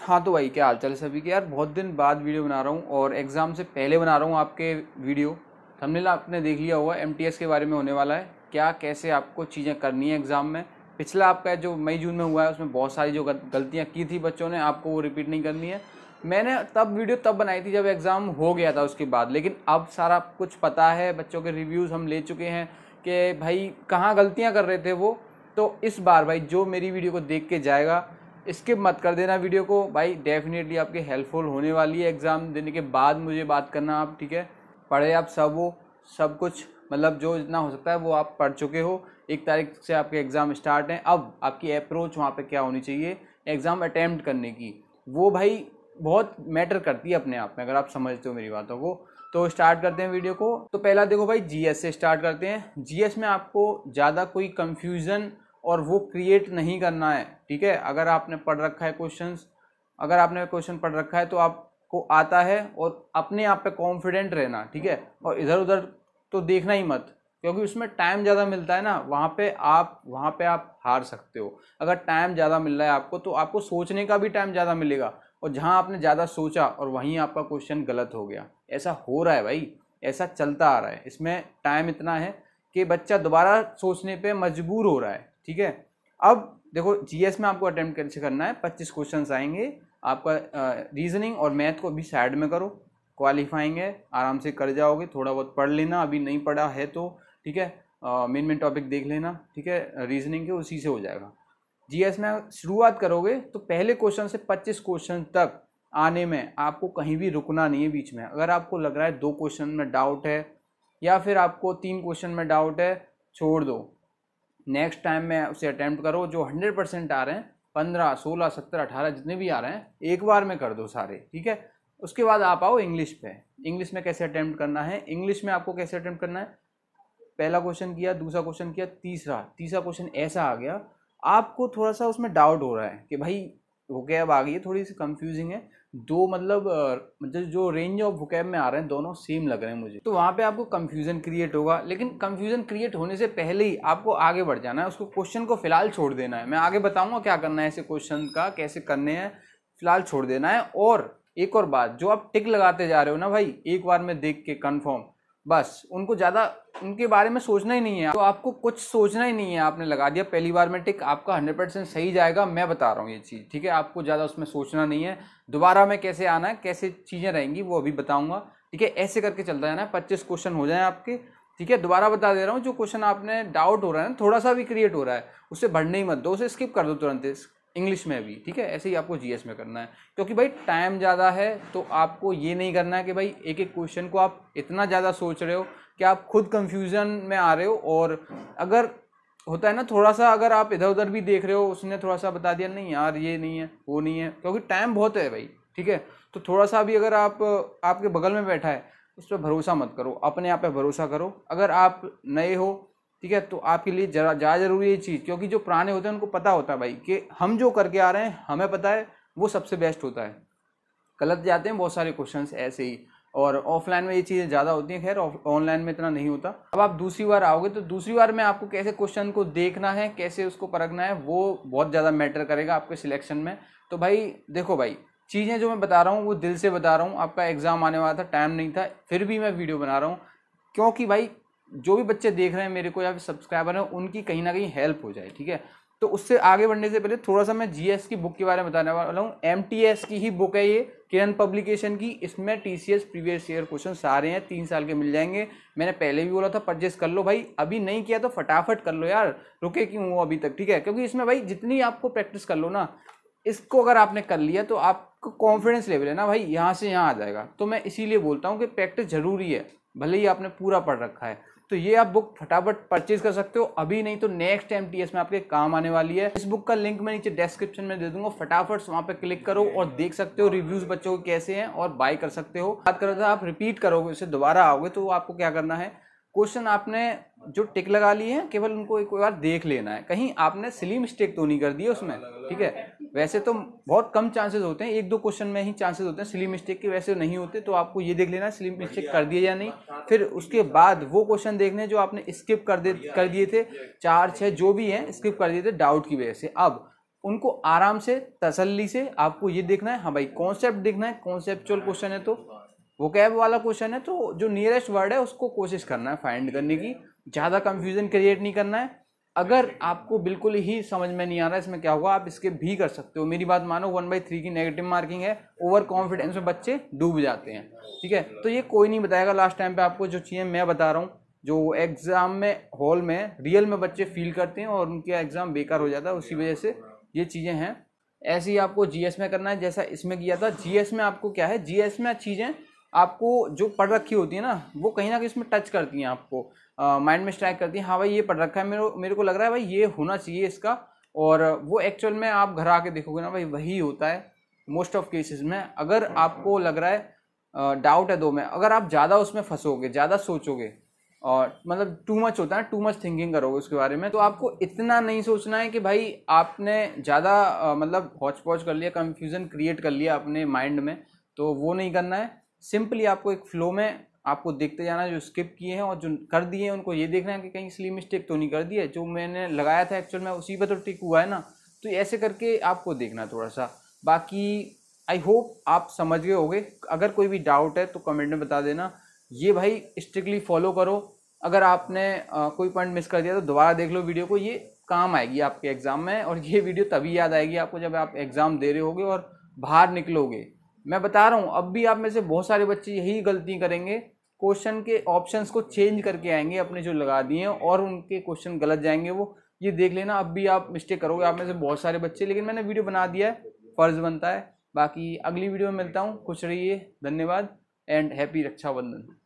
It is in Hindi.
हाँ तो भाई क्या हाल चाल सभी के यार बहुत दिन बाद वीडियो बना रहा हूँ और एग्ज़ाम से पहले बना रहा हूँ आपके वीडियो थंबनेल आपने देख लिया होगा एम के बारे में होने वाला है क्या कैसे आपको चीज़ें करनी है एग्ज़ाम में पिछला आपका जो मई जून में हुआ है उसमें बहुत सारी जो गलतियाँ की थी बच्चों ने आपको वो रिपीट नहीं करनी है मैंने तब वीडियो तब बनाई थी जब एग्ज़ाम हो गया था उसके बाद लेकिन अब सारा कुछ पता है बच्चों के रिव्यूज़ हम ले चुके हैं कि भाई कहाँ गलतियाँ कर रहे थे वो तो इस बार भाई जो मेरी वीडियो को देख के जाएगा स्किप मत कर देना वीडियो को भाई डेफिनेटली आपके हेल्पफुल होने वाली है एग्ज़ाम देने के बाद मुझे बात करना आप ठीक है पढ़े आप सब वो सब कुछ मतलब जो जितना हो सकता है वो आप पढ़ चुके हो एक तारीख से आपके एग्ज़ाम स्टार्ट हैं अब आपकी अप्रोच वहाँ पे क्या होनी चाहिए एग्ज़ाम अटैम्प्ट करने की वो भाई बहुत मैटर करती है अपने आप में अगर आप समझते हो मेरी बातों को तो स्टार्ट करते हैं वीडियो को तो पहला देखो भाई जीएस से स्टार्ट करते हैं जीएस में आपको ज़्यादा कोई कंफ्यूजन और वो क्रिएट नहीं करना है ठीक है अगर आपने पढ़ रखा है क्वेश्चन अगर आपने क्वेश्चन पढ़ रखा है तो आपको आता है और अपने आप पे कॉन्फिडेंट रहना ठीक है और इधर उधर तो देखना ही मत क्योंकि उसमें टाइम ज़्यादा मिलता है ना वहाँ पे आप वहाँ पे आप हार सकते हो अगर टाइम ज़्यादा मिल रहा है आपको तो आपको सोचने का भी टाइम ज़्यादा मिलेगा और जहाँ आपने ज़्यादा सोचा और वहीं आपका क्वेश्चन गलत हो गया ऐसा हो रहा है भाई ऐसा चलता आ रहा है इसमें टाइम इतना है कि बच्चा दोबारा सोचने पे मजबूर हो रहा है ठीक है अब देखो जीएस में आपको अटैम्प्ट कैसे करना है पच्चीस क्वेश्चन आएंगे आपका रीजनिंग और मैथ को भी साइड में करो क्वालिफाइंग है आराम से कर जाओगे थोड़ा बहुत पढ़ लेना अभी नहीं पढ़ा है तो ठीक है मेन मेन टॉपिक देख लेना ठीक है रीजनिंग के उसी से हो जाएगा जीएस में शुरुआत करोगे तो पहले क्वेश्चन से पच्चीस क्वेश्चन तक आने में आपको कहीं भी रुकना नहीं है बीच में अगर आपको लग रहा है दो क्वेश्चन में डाउट है या फिर आपको तीन क्वेश्चन में डाउट है छोड़ दो नेक्स्ट टाइम में उसे अटैम्प्ट करो जो हंड्रेड परसेंट आ रहे हैं पंद्रह सोलह सत्रह अठारह जितने भी आ रहे हैं एक बार में कर दो सारे ठीक है उसके बाद आप आओ इंग्लिश पे इंग्लिश में कैसे अटैम्प्ट करना है इंग्लिश में आपको कैसे अटैम्प्ट करना है पहला क्वेश्चन किया दूसरा क्वेश्चन किया तीसरा तीसरा क्वेश्चन ऐसा आ गया आपको थोड़ा सा उसमें डाउट हो रहा है कि भाई वो कैब आ गई है थोड़ी सी कंफ्यूजिंग है दो मतलब मतलब जो रेंज ऑफ वोकैब में आ रहे हैं दोनों सेम लग रहे हैं मुझे तो वहाँ पे आपको कन्फ्यूजन क्रिएट होगा लेकिन कन्फ्यूजन क्रिएट होने से पहले ही आपको आगे बढ़ जाना है उसको क्वेश्चन को फिलहाल छोड़ देना है मैं आगे बताऊँगा क्या करना है ऐसे क्वेश्चन का कैसे करने हैं फिलहाल छोड़ देना है और एक और बात जो आप टिक लगाते जा रहे हो ना भाई एक बार में देख के कन्फर्म बस उनको ज़्यादा उनके बारे में सोचना ही नहीं है तो आपको कुछ सोचना ही नहीं है आपने लगा दिया पहली बार में टिक आपका हंड्रेड परसेंट सही जाएगा मैं बता रहा हूँ ये चीज़ ठीक है आपको ज़्यादा उसमें सोचना नहीं है दोबारा में कैसे आना है कैसे चीज़ें रहेंगी वो अभी बताऊँगा ठीक है ऐसे करके चलता जाना है पच्चीस क्वेश्चन हो जाए आपके ठीक है दोबारा बता दे रहा हूँ जो क्वेश्चन आपने डाउट हो रहा है ना थोड़ा सा भी क्रिएट हो रहा है उसे भरने ही मत दो उसे स्किप कर दो तुरंत इंग्लिश में भी ठीक है ऐसे ही आपको जीएस में करना है क्योंकि भाई टाइम ज़्यादा है तो आपको ये नहीं करना है कि भाई एक एक क्वेश्चन को आप इतना ज़्यादा सोच रहे हो कि आप खुद कंफ्यूजन में आ रहे हो और अगर होता है ना थोड़ा सा अगर आप इधर उधर भी देख रहे हो उसने थोड़ा सा बता दिया नहीं यार ये नहीं है वो नहीं है क्योंकि टाइम बहुत है भाई ठीक है तो थोड़ा सा भी अगर आप आपके बगल में बैठा है उस पर भरोसा मत करो अपने आप पर भरोसा करो अगर आप नए हो ठीक है तो आपके लिए ज़रा ज़्यादा ज़रूरी है चीज़ क्योंकि जो पुराने होते हैं उनको पता होता है भाई कि हम जो करके आ रहे हैं हमें पता है वो सबसे बेस्ट होता है गलत जाते हैं बहुत सारे क्वेश्चन ऐसे ही और ऑफलाइन में ये चीज़ें ज़्यादा होती हैं खैर ऑनलाइन में इतना नहीं होता अब आप दूसरी बार आओगे तो दूसरी बार में आपको कैसे क्वेश्चन को देखना है कैसे उसको परखना है वो बहुत ज़्यादा मैटर करेगा आपके सिलेक्शन में तो भाई देखो भाई चीज़ें जो मैं बता रहा हूँ वो दिल से बता रहा हूँ आपका एग्ज़ाम आने वाला था टाइम नहीं था फिर भी मैं वीडियो बना रहा हूँ क्योंकि भाई जो भी बच्चे देख रहे हैं मेरे को या फिर सब्सक्राइबर हैं उनकी कहीं ना कहीं हेल्प हो जाए ठीक है तो उससे आगे बढ़ने से पहले थोड़ा सा मैं जीएस की बुक के बारे में बताने वाला हूँ एम की ही बुक है ये किरण पब्लिकेशन की इसमें एस प्रीवियस ईयर क्वेश्चन सारे हैं तीन साल के मिल जाएंगे मैंने पहले भी बोला था परचेस कर लो भाई अभी नहीं किया तो फटाफट कर लो यार रुके क्यों हो अभी तक ठीक है क्योंकि इसमें भाई जितनी आपको प्रैक्टिस कर लो ना इसको अगर आपने कर लिया तो आपको कॉन्फिडेंस लेवल है ना भाई यहाँ से यहाँ आ जाएगा तो मैं इसीलिए बोलता हूँ कि प्रैक्टिस ज़रूरी है भले ही आपने पूरा पढ़ रखा है तो ये आप बुक फटाफट परचेज कर सकते हो अभी नहीं तो नेक्स्ट एम में आपके काम आने वाली है इस बुक का लिंक मैं नीचे डिस्क्रिप्शन में दे दूंगा फटाफट वहाँ पे क्लिक करो और देख सकते हो रिव्यूज बच्चों के कैसे हैं और बाय कर सकते हो बात कर रहा था आप रिपीट करोगे उसे दोबारा आओगे तो आपको क्या करना है क्वेश्चन आपने जो टिक लगा लिए हैं केवल उनको एक बार देख लेना है कहीं आपने सिली मिस्टेक तो नहीं कर दी उसमें ठीक है वैसे तो बहुत कम चांसेस होते हैं एक दो क्वेश्चन में ही चांसेस होते हैं सिली मिस्टेक के वैसे नहीं होते तो आपको ये देख लेना है सिली मिस्टेक कर दिए या नहीं फिर उसके बाद वो क्वेश्चन देखने जो आपने स्किप कर दे कर दिए थे चार छः जो भी हैं स्किप कर दिए थे डाउट की वजह से अब उनको आराम से तसल्ली से आपको ये देखना है हाँ भाई कॉन्सेप्ट देखना है कॉन्सेप्चुअल क्वेश्चन है तो वो कैब वाला क्वेश्चन है तो जो नियरेस्ट वर्ड है उसको कोशिश करना है फाइंड करने की ज़्यादा कंफ्यूजन क्रिएट नहीं करना है अगर आपको बिल्कुल ही समझ में नहीं आ रहा है इसमें क्या होगा आप इसके भी कर सकते हो मेरी बात मानो वन बाई थ्री की नेगेटिव मार्किंग है ओवर कॉन्फिडेंस में बच्चे डूब जाते हैं ठीक है तो ये कोई नहीं बताएगा लास्ट टाइम पे आपको जो चीज़ें मैं बता रहा हूँ जो एग्ज़ाम में हॉल में रियल में बच्चे फील करते हैं और उनका एग्ज़ाम बेकार हो जाता है उसी वजह से ये चीज़ें हैं ऐसे ही आपको जीएस में करना है जैसा इसमें किया था जीएस में आपको क्या है जीएस में चीज़ें आपको जो पढ़ रखी होती है ना वो कहीं ना कहीं उसमें टच करती हैं आपको माइंड में स्ट्राइक करती हैं हाँ भाई ये पढ़ रखा है मेरे मेरे को लग रहा है भाई ये होना चाहिए इसका और वो एक्चुअल में आप घर आके देखोगे ना भाई वही होता है मोस्ट ऑफ केसेस में अगर हाँ, आपको हाँ। लग रहा है डाउट है दो में अगर आप ज़्यादा उसमें फंसोगे ज़्यादा सोचोगे और मतलब टू मच होता है टू मच थिंकिंग करोगे उसके बारे में तो आपको इतना नहीं सोचना है कि भाई आपने ज़्यादा मतलब हॉच पौच कर लिया कन्फ्यूज़न क्रिएट कर लिया अपने माइंड में तो वो नहीं करना है सिंपली आपको एक फ्लो में आपको देखते जाना जो स्किप किए हैं और जो कर दिए हैं उनको ये देखना है कि कहीं इसलिए मिस्टेक तो नहीं कर दी है जो मैंने लगाया था एक्चुअल में उसी पर तो टिक हुआ है ना तो ऐसे करके आपको देखना थोड़ा सा बाकी आई होप आप समझ गए होंगे अगर कोई भी डाउट है तो कमेंट में बता देना ये भाई स्ट्रिक्टली फॉलो करो अगर आपने आ, कोई पॉइंट मिस कर दिया तो दोबारा देख लो वीडियो को ये काम आएगी आपके एग्ज़ाम में और ये वीडियो तभी याद आएगी आपको जब आप एग्ज़ाम दे रहे होगे और बाहर निकलोगे मैं बता रहा हूँ अब भी आप में से बहुत सारे बच्चे यही गलती करेंगे क्वेश्चन के ऑप्शंस को चेंज करके आएंगे अपने जो लगा दिए हैं और उनके क्वेश्चन गलत जाएंगे वो ये देख लेना अब भी आप मिस्टेक करोगे आप में से बहुत सारे बच्चे लेकिन मैंने वीडियो बना दिया है फ़र्ज़ बनता है बाकी अगली वीडियो में मिलता हूँ खुश रहिए धन्यवाद एंड हैप्पी रक्षाबंधन